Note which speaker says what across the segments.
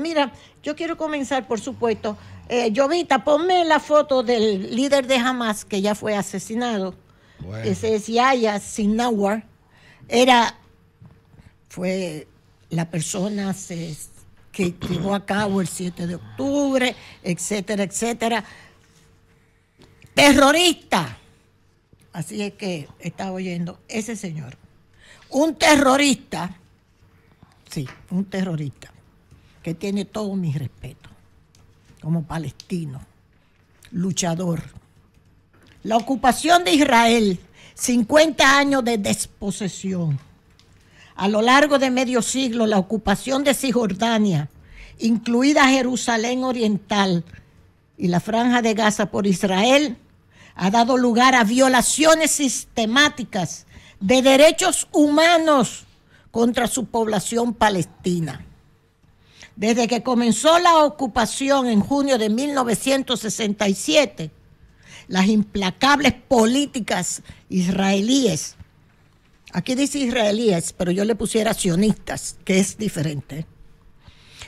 Speaker 1: Mira, yo quiero comenzar, por supuesto. Eh, Jovita, ponme la foto del líder de Hamas que ya fue asesinado. que Ese es Yaya Sinawar. Era, fue la persona que llevó a cabo el 7 de octubre, etcétera, etcétera. Terrorista. Así es que estaba oyendo ese señor. Un terrorista. Sí, un terrorista que tiene todo mi respeto como palestino, luchador. La ocupación de Israel, 50 años de desposesión. A lo largo de medio siglo, la ocupación de Cisjordania, incluida Jerusalén Oriental y la franja de Gaza por Israel, ha dado lugar a violaciones sistemáticas de derechos humanos contra su población palestina. Desde que comenzó la ocupación en junio de 1967, las implacables políticas israelíes, aquí dice israelíes, pero yo le pusiera sionistas, que es diferente,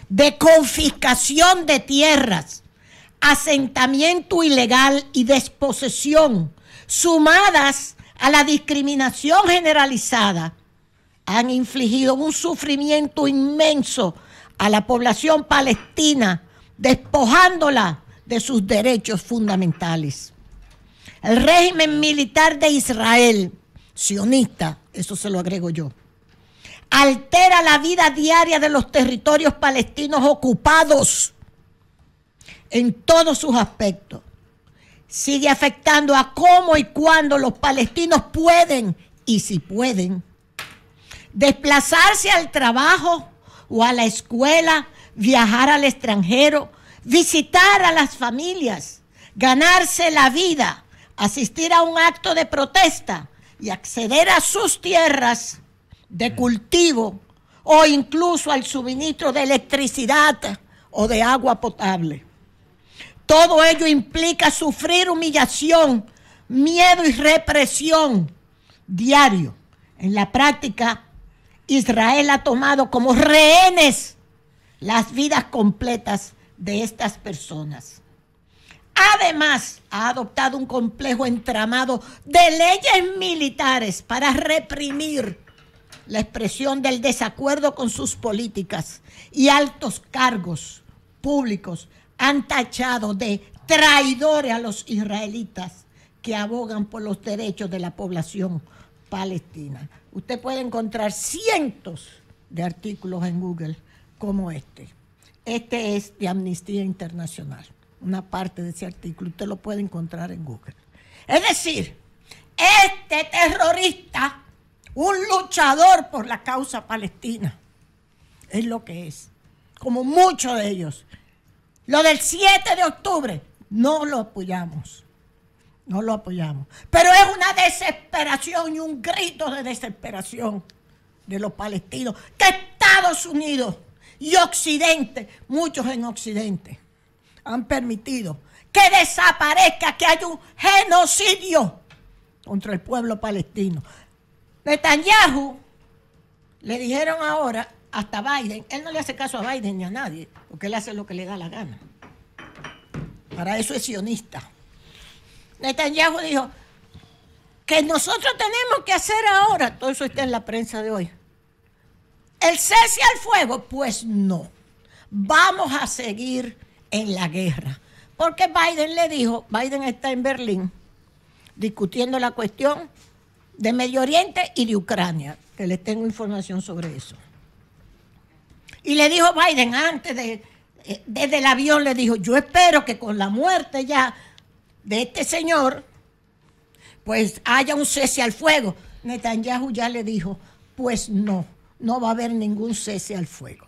Speaker 1: de confiscación de tierras, asentamiento ilegal y desposesión, sumadas a la discriminación generalizada, han infligido un sufrimiento inmenso a la población palestina, despojándola de sus derechos fundamentales. El régimen militar de Israel, sionista, eso se lo agrego yo, altera la vida diaria de los territorios palestinos ocupados en todos sus aspectos. Sigue afectando a cómo y cuándo los palestinos pueden, y si pueden, desplazarse al trabajo, o a la escuela, viajar al extranjero, visitar a las familias, ganarse la vida, asistir a un acto de protesta y acceder a sus tierras de mm. cultivo o incluso al suministro de electricidad o de agua potable. Todo ello implica sufrir humillación, miedo y represión diario. En la práctica, Israel ha tomado como rehenes las vidas completas de estas personas. Además, ha adoptado un complejo entramado de leyes militares para reprimir la expresión del desacuerdo con sus políticas y altos cargos públicos han tachado de traidores a los israelitas que abogan por los derechos de la población Palestina. Usted puede encontrar cientos de artículos en Google como este. Este es de Amnistía Internacional. Una parte de ese artículo usted lo puede encontrar en Google. Es decir, este terrorista, un luchador por la causa palestina, es lo que es, como muchos de ellos. Lo del 7 de octubre, no lo apoyamos. No lo apoyamos. Pero es una desesperación y un grito de desesperación de los palestinos que Estados Unidos y Occidente, muchos en Occidente, han permitido que desaparezca, que haya un genocidio contra el pueblo palestino. Netanyahu le dijeron ahora hasta Biden, él no le hace caso a Biden ni a nadie, porque él hace lo que le da la gana. Para eso es sionista. Netanyahu dijo que nosotros tenemos que hacer ahora, todo eso está en la prensa de hoy, el cese al fuego, pues no, vamos a seguir en la guerra. Porque Biden le dijo, Biden está en Berlín discutiendo la cuestión de Medio Oriente y de Ucrania, que les tengo información sobre eso. Y le dijo Biden antes de, eh, desde el avión, le dijo, yo espero que con la muerte ya de este señor, pues haya un cese al fuego. Netanyahu ya le dijo, pues no, no va a haber ningún cese al fuego.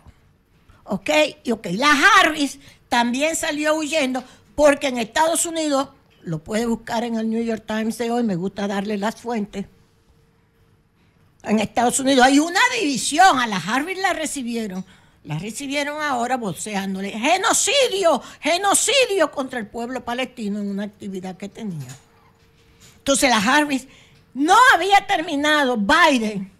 Speaker 1: ¿Ok? Y ok, la Harris también salió huyendo porque en Estados Unidos, lo puede buscar en el New York Times de hoy, me gusta darle las fuentes. En Estados Unidos hay una división, a la Harris la recibieron la recibieron ahora voceándole genocidio, genocidio contra el pueblo palestino en una actividad que tenía. Entonces la Harris no había terminado Biden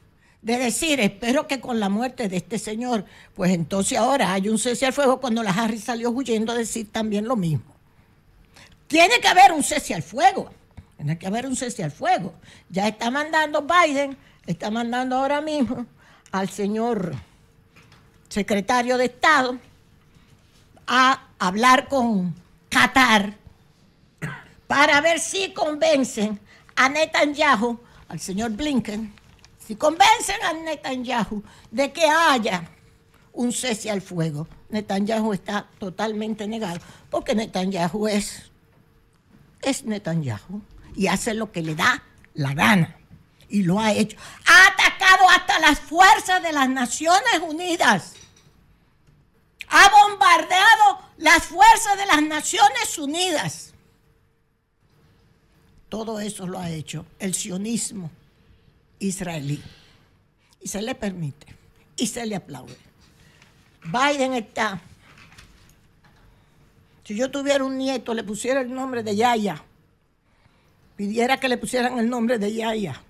Speaker 1: de decir, espero que con la muerte de este señor, pues entonces ahora hay un cese al fuego cuando la Harris salió huyendo a decir también lo mismo. Tiene que haber un cese al fuego, tiene que haber un cese al fuego. Ya está mandando Biden, está mandando ahora mismo al señor secretario de Estado a hablar con Qatar para ver si convencen a Netanyahu, al señor Blinken, si convencen a Netanyahu de que haya un cese al fuego. Netanyahu está totalmente negado, porque Netanyahu es, es Netanyahu y hace lo que le da la gana. Y lo ha hecho. Ha atacado hasta las fuerzas de las Naciones Unidas ha bombardeado las fuerzas de las Naciones Unidas. Todo eso lo ha hecho el sionismo israelí. Y se le permite, y se le aplaude. Biden está. Si yo tuviera un nieto, le pusiera el nombre de Yaya. Pidiera que le pusieran el nombre de Yaya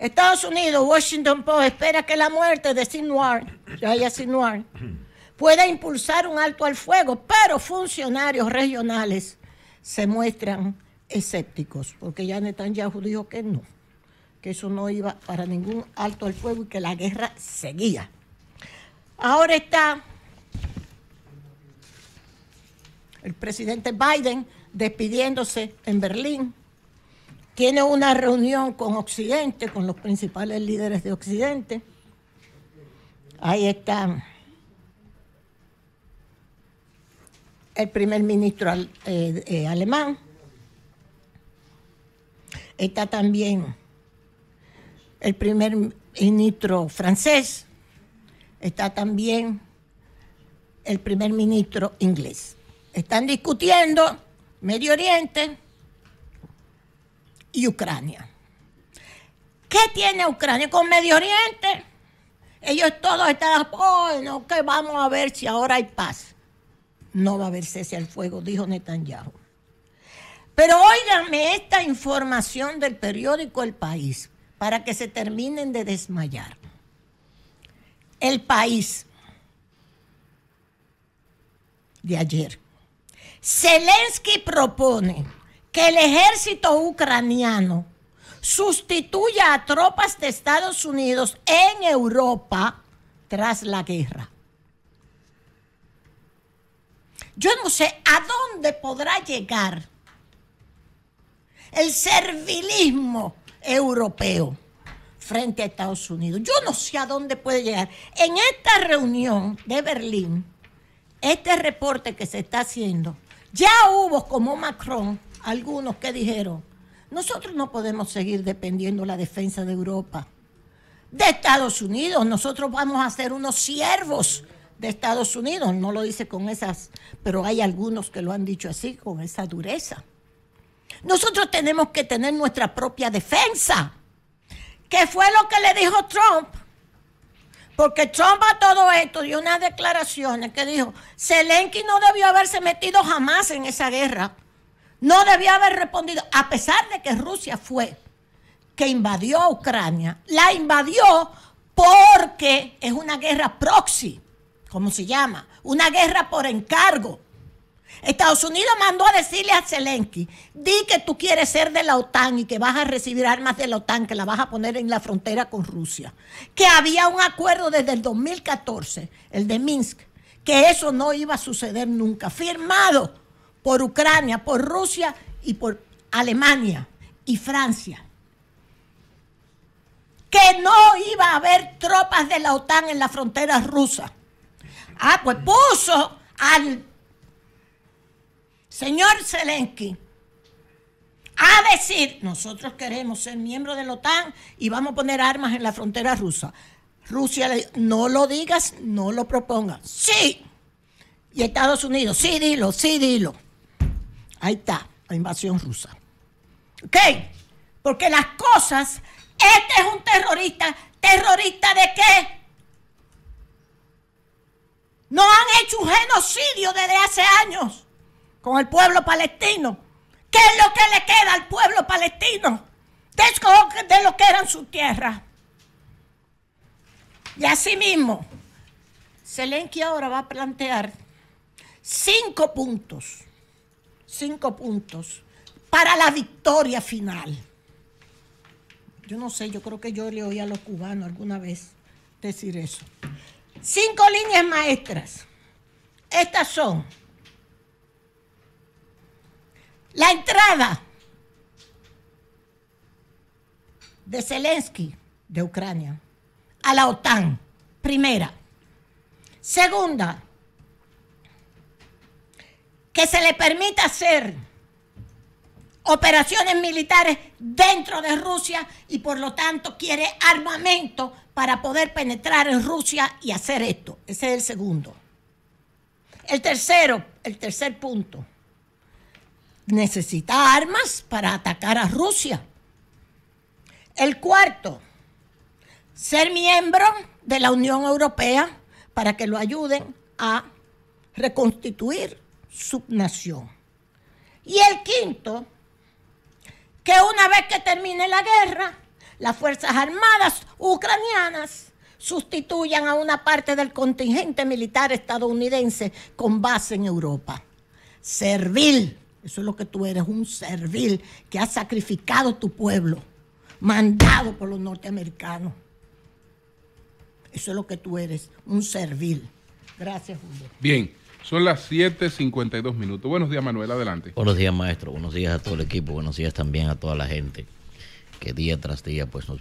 Speaker 1: Estados Unidos, Washington Post, espera que la muerte de Sinwar, Yahya Sinwar, pueda impulsar un alto al fuego, pero funcionarios regionales se muestran escépticos, porque ya Netanyahu dijo que no, que eso no iba para ningún alto al fuego y que la guerra seguía. Ahora está el presidente Biden despidiéndose en Berlín tiene una reunión con Occidente, con los principales líderes de Occidente. Ahí está el primer ministro eh, eh, alemán. Está también el primer ministro francés. Está también el primer ministro inglés. Están discutiendo Medio Oriente y Ucrania. ¿Qué tiene Ucrania con Medio Oriente? Ellos todos están, bueno, que vamos a ver si ahora hay paz. No va a haber cese al fuego, dijo Netanyahu. Pero óigame esta información del periódico El País para que se terminen de desmayar. El País de ayer. Zelensky propone que el ejército ucraniano sustituya a tropas de Estados Unidos en Europa tras la guerra. Yo no sé a dónde podrá llegar el servilismo europeo frente a Estados Unidos. Yo no sé a dónde puede llegar. En esta reunión de Berlín, este reporte que se está haciendo, ya hubo como Macron algunos que dijeron, nosotros no podemos seguir dependiendo la defensa de Europa, de Estados Unidos, nosotros vamos a ser unos siervos de Estados Unidos, no lo dice con esas, pero hay algunos que lo han dicho así, con esa dureza. Nosotros tenemos que tener nuestra propia defensa, que fue lo que le dijo Trump, porque Trump a todo esto dio unas declaraciones que dijo, Zelensky no debió haberse metido jamás en esa guerra no debía haber respondido, a pesar de que Rusia fue que invadió a Ucrania, la invadió porque es una guerra proxy, como se llama, una guerra por encargo. Estados Unidos mandó a decirle a Zelensky, di que tú quieres ser de la OTAN y que vas a recibir armas de la OTAN, que la vas a poner en la frontera con Rusia. Que había un acuerdo desde el 2014, el de Minsk, que eso no iba a suceder nunca, firmado por Ucrania, por Rusia y por Alemania y Francia. Que no iba a haber tropas de la OTAN en la frontera rusa Ah, pues puso al señor Zelensky a decir, nosotros queremos ser miembro de la OTAN y vamos a poner armas en la frontera rusa. Rusia no lo digas, no lo propongas. Sí. Y Estados Unidos, sí, dilo, sí, dilo. Ahí está, la invasión rusa. ¿Ok? Porque las cosas, este es un terrorista, terrorista de qué? No han hecho un genocidio desde hace años con el pueblo palestino. ¿Qué es lo que le queda al pueblo palestino? De lo que eran su tierra. Y así mismo, Zelensky ahora va a plantear cinco puntos cinco puntos para la victoria final. Yo no sé, yo creo que yo le oí a los cubanos alguna vez decir eso. Cinco líneas maestras. Estas son la entrada de Zelensky de Ucrania a la OTAN, primera. Segunda, que se le permita hacer operaciones militares dentro de Rusia y por lo tanto quiere armamento para poder penetrar en Rusia y hacer esto. Ese es el segundo. El tercero, el tercer punto. Necesita armas para atacar a Rusia. El cuarto, ser miembro de la Unión Europea para que lo ayuden a reconstituir subnación. Y el quinto, que una vez que termine la guerra, las Fuerzas Armadas ucranianas sustituyan a una parte del contingente militar estadounidense con base en Europa. Servil, eso es lo que tú eres, un servil que ha sacrificado tu pueblo, mandado por los norteamericanos. Eso es lo que tú eres, un servil. Gracias, Julio. Bien. Son las 7.52 minutos. Buenos días, Manuel. Adelante. Buenos días, maestro. Buenos días a todo el equipo. Buenos días también a toda la gente que día tras día pues nos